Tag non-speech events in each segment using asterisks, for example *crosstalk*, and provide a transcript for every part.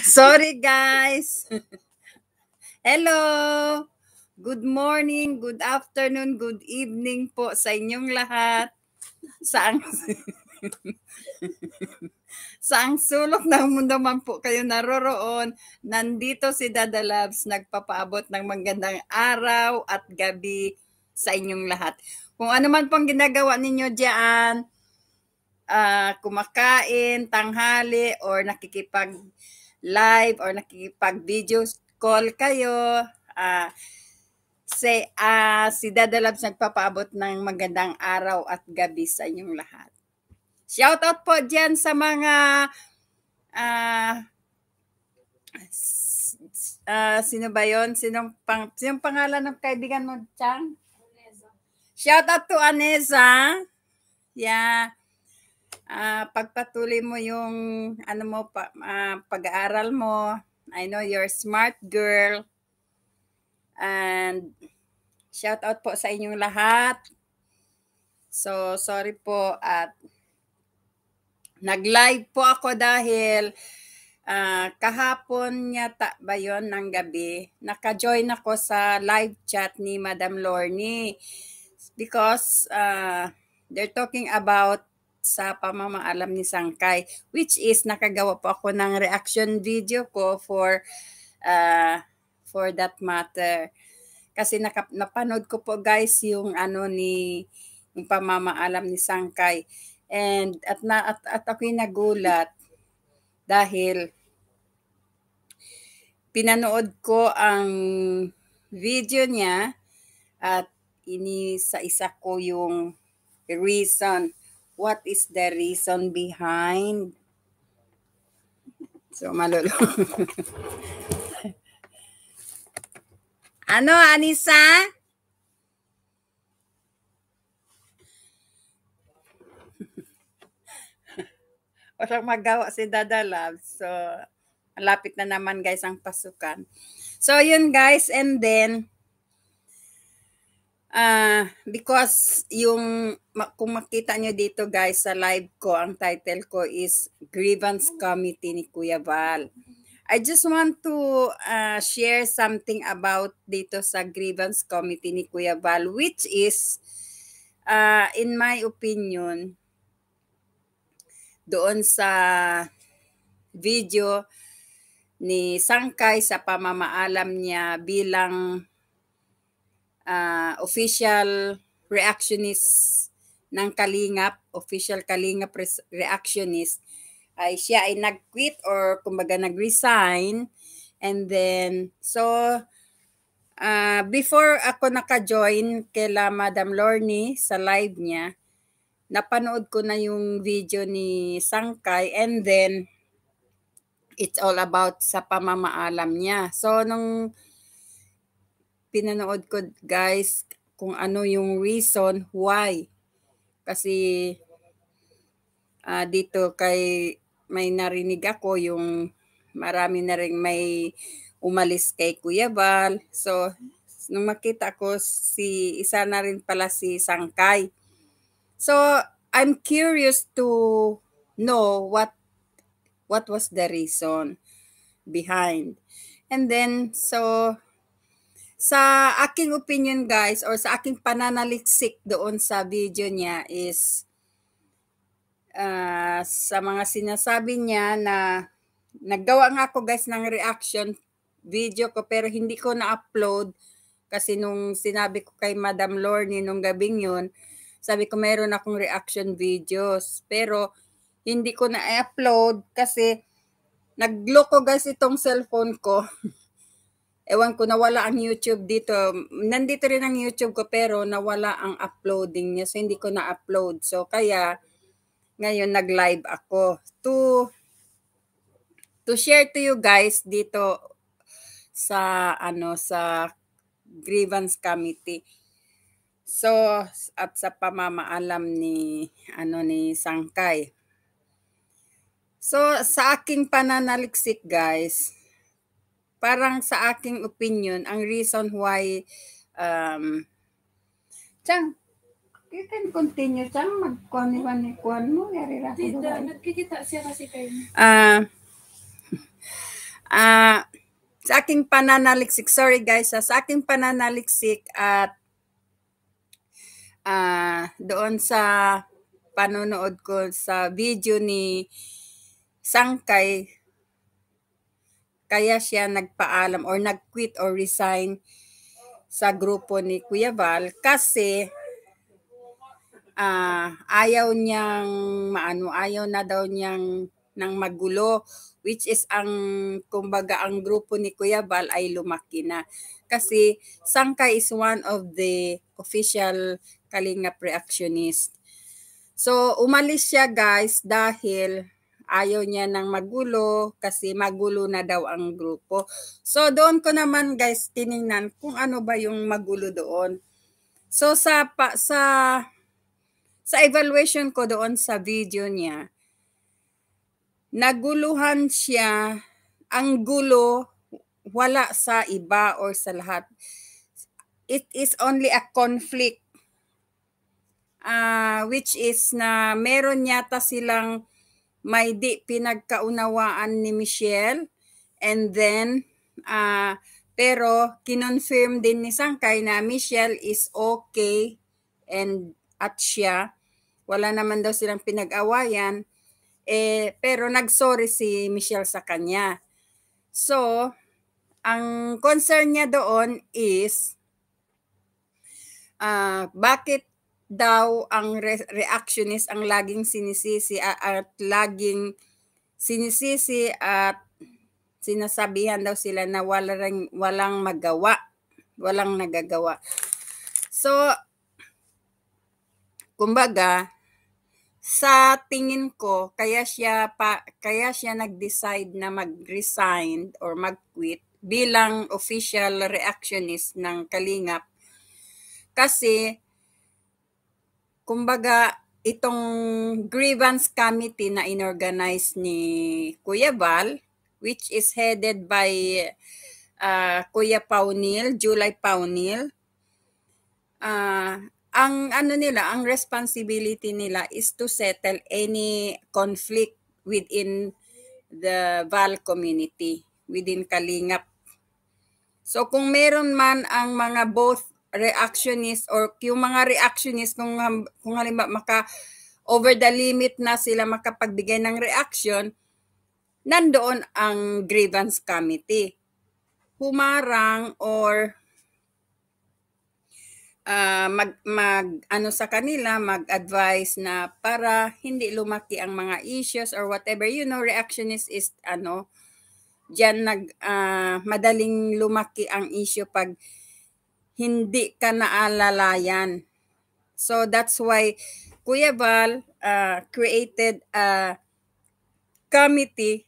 *laughs* Sorry, guys. *laughs* Hello. Good morning, good afternoon, good evening po sa inyong lahat. Saan? *laughs* Saang sulok ng mundo man po kayo naroroon, nandito si Dada Labs nagpapaabot ng magandang araw at gabi sa inyong lahat. Kung ano man pong ginagawa ninyo diyan, uh, ah, kumakain, tanghali, or nakikipag live or nakikipag-video call kayo. Uh, ah, say, uh, si Dada Labs nagpapaabot ng magandang araw at gabi sa inyong lahat. Shout out po dyan sa mga uh, uh, sino ba yun? Sinong, pang, sinong pangalan ng kaibigan mo, Chang? Shout out to Anesa. Yeah uh, pagpatuloy mo yung ano mo pa, uh, pag-aaral mo. I know you're smart girl. And shout out po sa inyong lahat. So sorry po at nag-live po ako dahil uh, kahapon yata ba yon ng gabi, naka-join ako sa live chat ni Madam Lorne because uh, they're talking about sa pamamaalam ni Sangkay which is nakagawa po ako ng reaction video ko for uh, for that matter. Kasi naka, napanood ko po guys yung ano ni yung pamamaalam ni Sangkay and at na at, at ako'y nagulat dahil pinanood ko ang video niya at ini sa isa ko yung reason What is the reason behind? So, malolo. *laughs* ano, Anisa? *laughs* Walang magawa si Dada Love. So, malapit na naman guys ang pasukan. So, yun guys. And then, Uh, because yung, kung makita nyo dito guys sa live ko, ang title ko is Grievance Committee ni Kuya Val. I just want to uh, share something about dito sa Grievance Committee ni Kuya Val, which is, uh, in my opinion, doon sa video ni Sangkay sa pamamaalam niya bilang uh, official reactionist ng Kalingap, official Kalingap reactionist, ay siya ay nag-quit or kumbaga nag-resign. And then, so, uh, before ako naka-join kay kila Madam Lorne sa live niya, napanood ko na yung video ni Sangkay and then it's all about sa pamamaalam niya. So, nung pinanood ko guys kung ano yung reason why. Kasi uh, dito kay may narinig ako yung marami na rin may umalis kay Kuya Val. So, nung makita ko si isa na rin pala si Sangkay. So, I'm curious to know what what was the reason behind. And then so sa aking opinion guys or sa aking pananaliksik doon sa video niya is uh, sa mga sinasabi niya na naggawa nga ako guys ng reaction video ko pero hindi ko na-upload kasi nung sinabi ko kay Madam Lorne nung gabing yun, sabi ko meron akong reaction videos pero hindi ko na-upload kasi nagloko guys itong cellphone ko. *laughs* Ewan ko, nawala ang YouTube dito. Nandito rin ang YouTube ko pero nawala ang uploading niya. So, hindi ko na-upload. So, kaya ngayon nag-live ako to to share to you guys dito sa ano sa grievance committee. So, at sa pamamaalam ni ano ni Sangkay. So, sa aking pananaliksik guys, parang sa aking opinion, ang reason why um, Chang, you can continue, Chang. Magkuhan ni Juan, kuhan mo. Yari ra ko Nagkikita siya kasi kayo. Ah, uh, *laughs* uh, sa aking pananaliksik, sorry guys, ah, sa aking pananaliksik at uh, doon sa panonood ko sa video ni Sangkay, kaya siya nagpaalam or nag-quit or resign sa grupo ni Kuya Val kasi uh, ayaw niyang maano, ayaw na daw niyang nang magulo which is ang kumbaga ang grupo ni Kuya Val ay lumaki na. Kasi Sangka is one of the official Kalinga reactionist. So umalis siya guys dahil ayaw niya ng magulo kasi magulo na daw ang grupo. So doon ko naman guys tiningnan kung ano ba yung magulo doon. So sa pa, sa sa evaluation ko doon sa video niya naguluhan siya ang gulo wala sa iba or sa lahat. It is only a conflict uh, which is na meron yata silang may di pinagkaunawaan ni Michelle and then uh, pero kinonfirm din ni Sangkay na Michelle is okay and at siya wala naman daw silang pinag-awayan eh pero nagsorry si Michelle sa kanya. So ang concern niya doon is uh, bakit daw ang re- reactionist ang laging sinisisi at, at laging sinisisi at sinasabihan daw sila na walang walang magawa, walang nagagawa. So kumbaga sa tingin ko kaya siya pa, kaya siya nag-decide na mag-resign or mag-quit bilang official reactionist ng Kalingap kasi kumbaga, itong grievance committee na inorganize ni Kuya Val, which is headed by uh, Kuya Paunil, July Paunil, uh, ang ano nila, ang responsibility nila is to settle any conflict within the Val community, within Kalingap. So kung meron man ang mga both reactionist or yung mga reactionist kung, kung halimbawa maka over the limit na sila makapagbigay ng reaction, nandoon ang grievance committee. Humarang or uh, mag, mag ano sa kanila, mag-advise na para hindi lumaki ang mga issues or whatever. You know, reactionist is ano, diyan nag uh, madaling lumaki ang issue pag hindi ka naalalayan. So that's why Kuya Val uh, created a committee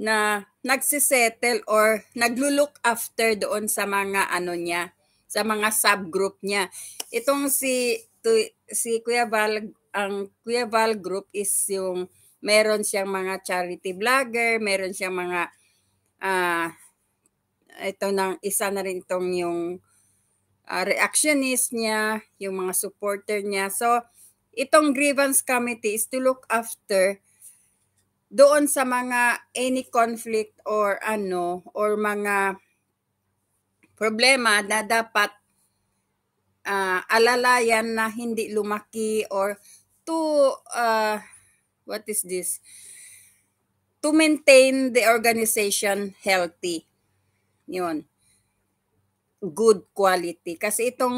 na nagsisettle or naglulook after doon sa mga ano niya, sa mga subgroup niya. Itong si to, si Kuya Val, ang Kuya Val group is yung meron siyang mga charity blogger, meron siyang mga uh, ito nang isa na rin itong yung uh, reactionist niya, yung mga supporter niya. So, itong grievance committee is to look after doon sa mga any conflict or ano or mga problema na dapat uh, alalayan na hindi lumaki or to uh, what is this to maintain the organization healthy yun. Good quality. Kasi itong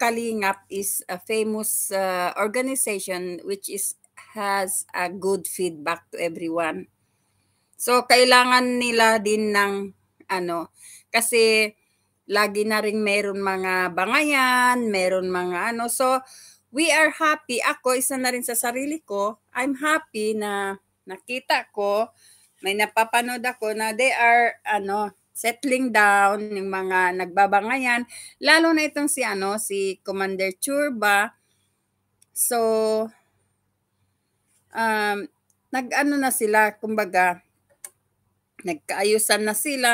Kalingap is a famous uh, organization which is has a good feedback to everyone. So, kailangan nila din ng ano, kasi lagi na rin meron mga bangayan, meron mga ano. So, we are happy. Ako, isa na rin sa sarili ko, I'm happy na nakita ko, may napapanood ako na they are, ano, settling down ng mga nagbabangayan lalo na itong si ano si Commander Churba so um nag-ano na sila kumbaga nagkaayusan na sila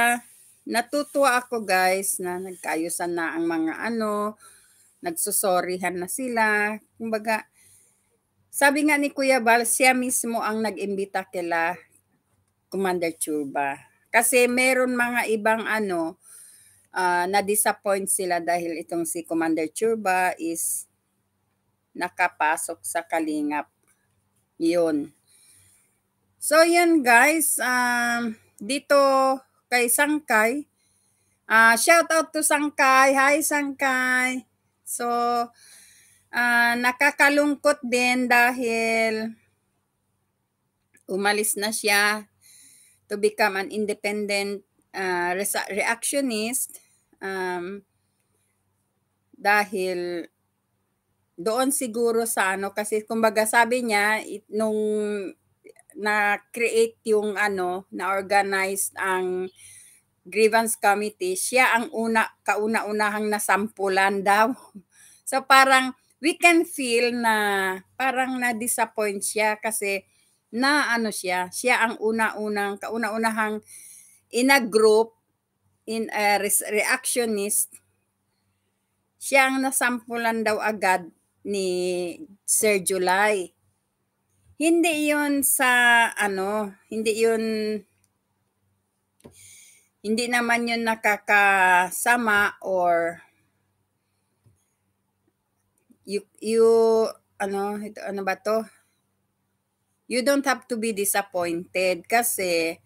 natutuwa ako guys na nagkaayusan na ang mga ano nagsusorihan na sila kumbaga sabi nga ni Kuya Bal siya mismo ang nag-imbita kila Commander Churba kasi meron mga ibang ano, uh, na-disappoint sila dahil itong si Commander Churba is nakapasok sa kalingap. Yun. So yun guys, uh, dito kay Sangkay. Uh, ah, shout out to Sangkay. Hi Sangkay. So uh, nakakalungkot din dahil umalis na siya to become an independent uh, reactionist um, dahil doon siguro sa ano kasi kumbaga sabi niya it, nung na-create yung ano, na organized ang grievance committee, siya ang una, kauna-unahang nasampulan daw. *laughs* So parang we can feel na parang na-disappoint siya kasi na ano siya, siya ang una-unang, kauna-unahang in a group, in a reactionist, siya ang nasampulan daw agad ni Sir July. Hindi yun sa ano, hindi yun hindi naman yun nakakasama or you, you ano, ito, ano ba to? you don't have to be disappointed kasi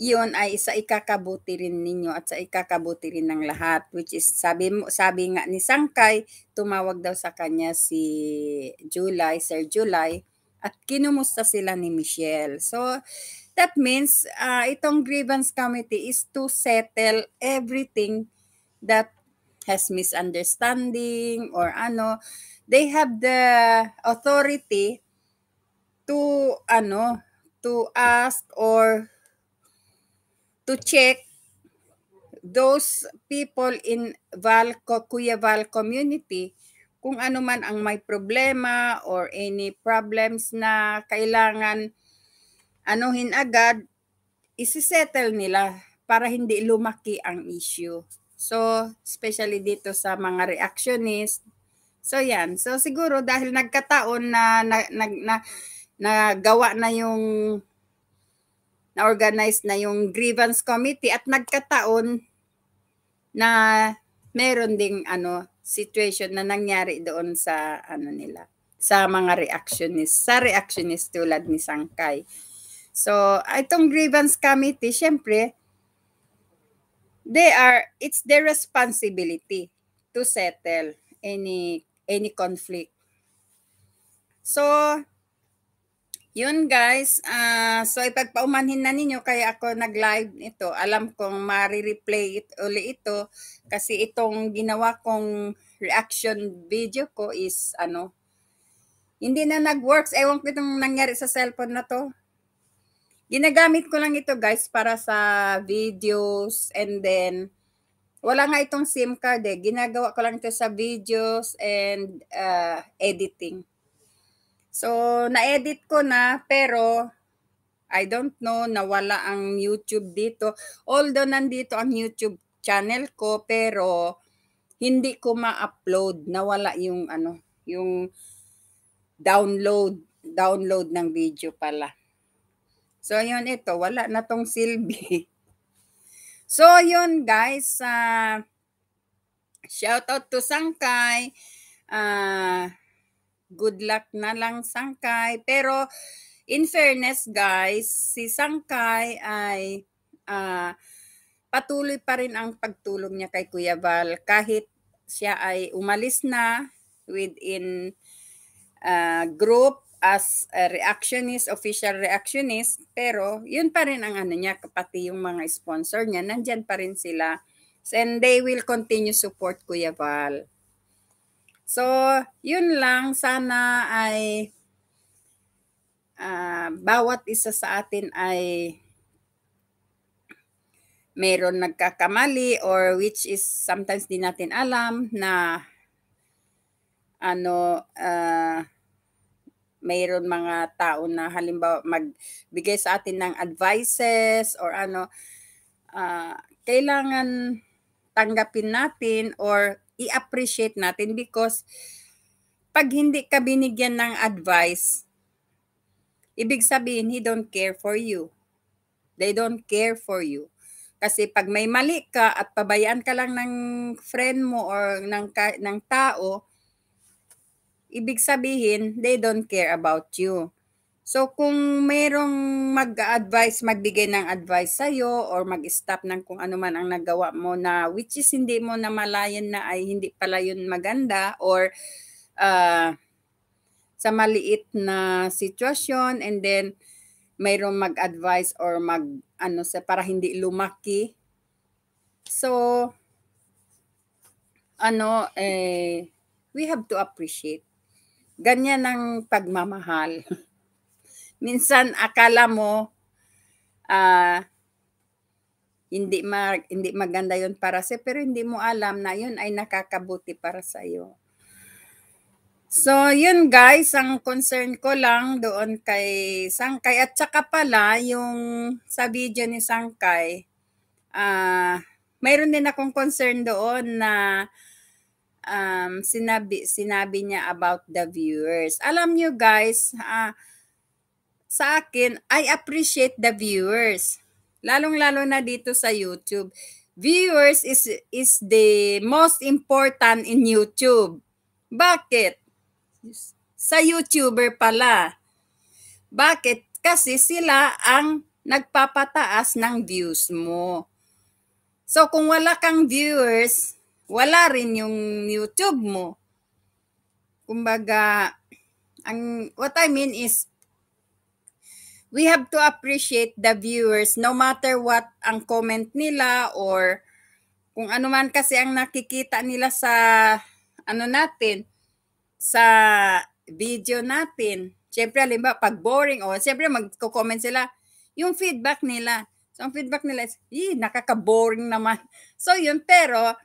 yun ay sa ikakabuti rin ninyo at sa ikakabuti rin ng lahat which is sabi mo sabi nga ni Sangkay tumawag daw sa kanya si July Sir July at kinumusta sila ni Michelle so that means uh, itong grievance committee is to settle everything that has misunderstanding or ano they have the authority to ano, to ask or to check those people in Valco, Val community kung ano man ang may problema or any problems na kailangan anuhin agad, isisettle nila para hindi lumaki ang issue. So, especially dito sa mga reactionist. So, yan. So, siguro dahil nagkataon na, na, na, na nagawa na yung na-organize na yung grievance committee at nagkataon na meron ding ano situation na nangyari doon sa ano nila sa mga reactionist sa reactionist tulad ni Sangkay. So itong grievance committee syempre they are it's their responsibility to settle any any conflict. So yun guys, uh, so ipagpaumanhin na ninyo kaya ako nag-live ito. Alam kong mare replay it, uli ito kasi itong ginawa kong reaction video ko is ano, hindi na nag-works. Ewan ko itong nangyari sa cellphone na to. Ginagamit ko lang ito guys para sa videos and then wala nga itong SIM card eh. Ginagawa ko lang ito sa videos and uh, editing. So, na-edit ko na, pero I don't know, nawala ang YouTube dito. Although nandito ang YouTube channel ko, pero hindi ko ma-upload, nawala yung ano, yung download, download ng video pala. So, yun ito, wala na tong silbi. *laughs* So, yun guys, uh, ah, shout out to Sangkay, uh, good luck na lang Sangkay. Pero in fairness guys, si Sangkay ay uh, patuloy pa rin ang pagtulong niya kay Kuya Val kahit siya ay umalis na within uh, group as a reactionist, official reactionist, pero yun pa rin ang ano niya, pati yung mga sponsor niya, nandyan pa rin sila. And they will continue support Kuya Val. So, yun lang. Sana ay uh, bawat isa sa atin ay meron nagkakamali or which is sometimes di natin alam na ano uh, mayroon mga tao na halimbawa magbigay sa atin ng advices or ano uh, kailangan tanggapin natin or i-appreciate natin because pag hindi ka binigyan ng advice, ibig sabihin, he don't care for you. They don't care for you. Kasi pag may mali ka at pabayaan ka lang ng friend mo or ng, ng tao, ibig sabihin, they don't care about you. So kung mayroong mag-advise, magbigay ng advice sa'yo or mag-stop ng kung ano man ang nagawa mo na which is hindi mo na malayan na ay hindi pala yun maganda or uh, sa maliit na sitwasyon and then mayroong mag-advise or mag ano sa para hindi lumaki. So ano eh we have to appreciate. Ganyan ang pagmamahal. *laughs* minsan akala mo uh, hindi mag, hindi maganda 'yon para sa pero hindi mo alam na 'yon ay nakakabuti para sa iyo. So, yun guys, ang concern ko lang doon kay Sangkay. At saka pala, yung sa video ni Sangkay, uh, mayroon din akong concern doon na um, sinabi, sinabi niya about the viewers. Alam niyo guys, uh, sa akin, I appreciate the viewers. Lalong-lalo na dito sa YouTube. Viewers is, is the most important in YouTube. Bakit? Sa YouTuber pala. Bakit? Kasi sila ang nagpapataas ng views mo. So kung wala kang viewers, wala rin yung YouTube mo. Kumbaga, ang what I mean is we have to appreciate the viewers no matter what ang comment nila or kung ano man kasi ang nakikita nila sa ano natin sa video natin. Siyempre, halimbawa, pag boring, o oh, siyempre magko-comment sila, yung feedback nila. So, ang feedback nila is, eh, nakaka-boring naman. *laughs* So, yun, pero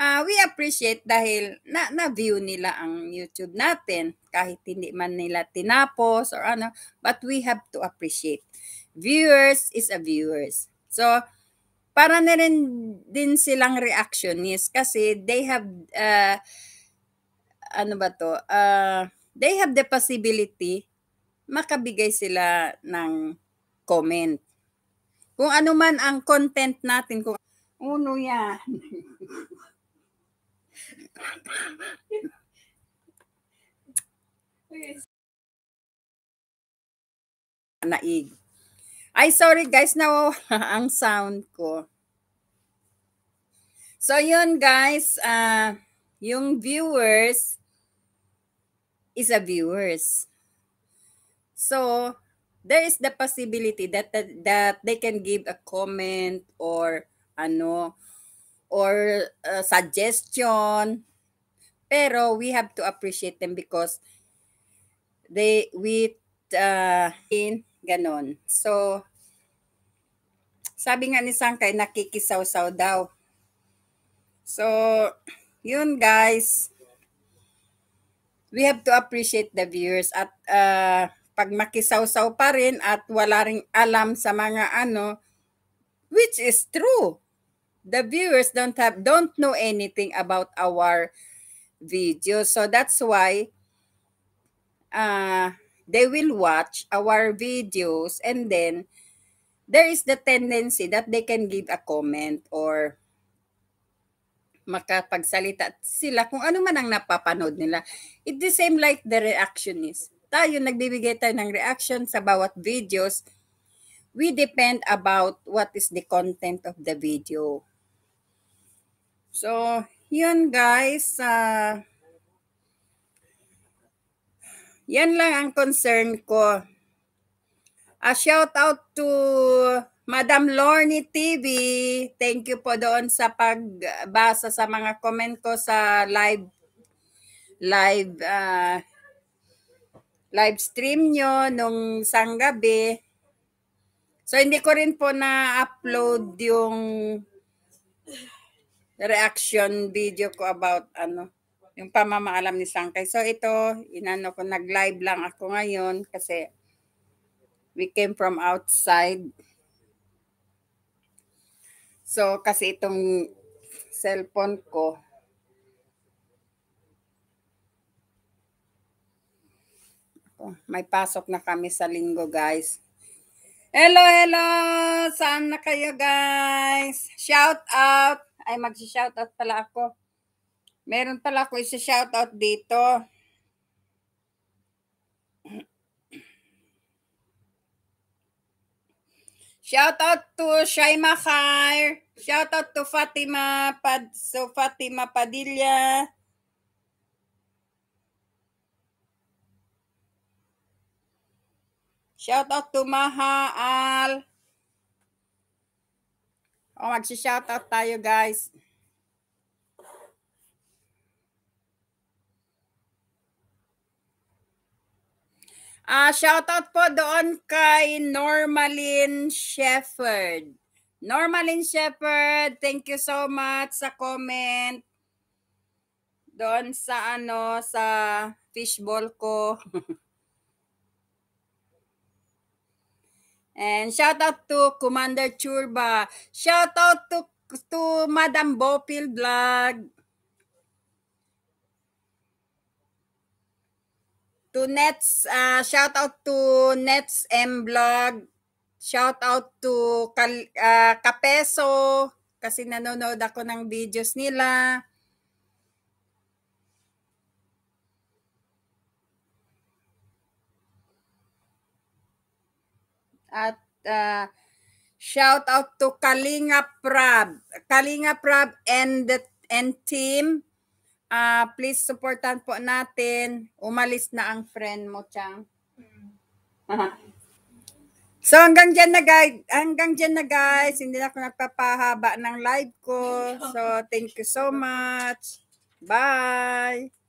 uh, we appreciate dahil na, na-view nila ang YouTube natin kahit hindi man nila tinapos or ano, but we have to appreciate. Viewers is a viewers. So, para na rin din silang reactionist kasi they have, uh, ano ba to, uh, they have the possibility makabigay sila ng comment. Kung ano man ang content natin, kung ano yan. *laughs* Naig. Ay, sorry guys, na oh, *laughs* ang sound ko. So, yun guys, uh, yung viewers is a viewers. So, there is the possibility that, that, that they can give a comment or ano, or uh, suggestion pero we have to appreciate them because they with uh, in ganon. So sabi nga ni Sangkay nakikisaw-saw daw. So yun guys. We have to appreciate the viewers at uh, pag makisaw-saw pa rin at wala ring alam sa mga ano which is true. The viewers don't have don't know anything about our video. So that's why uh, they will watch our videos and then there is the tendency that they can give a comment or makapagsalita sila kung ano man ang napapanood nila. It's the same like the reactionist. Tayo, nagbibigay tayo ng reaction sa bawat videos. We depend about what is the content of the video. So, yun guys, uh, yan lang ang concern ko. A shout out to Madam Lorny TV. Thank you po doon sa pagbasa sa mga comment ko sa live live uh, live stream nyo nung sang gabi. So hindi ko rin po na-upload yung reaction video ko about ano, yung pamamaalam ni Sangkay. So ito, inano ko, nag-live lang ako ngayon kasi we came from outside. So kasi itong cellphone ko, may pasok na kami sa linggo guys. Hello, hello! Saan na kayo guys? Shout out ay, mag-shoutout pala ako. Meron pala ako isa-shoutout dito. Shoutout to Shaima Khair. Shoutout to Fatima Pad so Fatima Padilla. Shoutout to Maha Al. O, oh, mag-shoutout tayo, guys. Ah, uh, shoutout po doon kay Normalin Shepherd. Normalin Shepherd, thank you so much sa comment. Doon sa ano sa fishball ko. *laughs* And shout out to Commander Churba. Shout out to to Madam Bopil Vlog. To Nets, uh, ah, shout out to Nets M Vlog. Shout out to Kal, uh, Kapeso kasi nanonood ako ng videos nila. at uh, shout out to Kalinga Prab, Kalinga Prab and and team. Uh, please supportan po natin. Umalis na ang friend mo, Chang. *laughs* So hanggang dyan na guys, hanggang dyan na guys, hindi na ako nagpapahaba ng live ko. So thank you so much. Bye!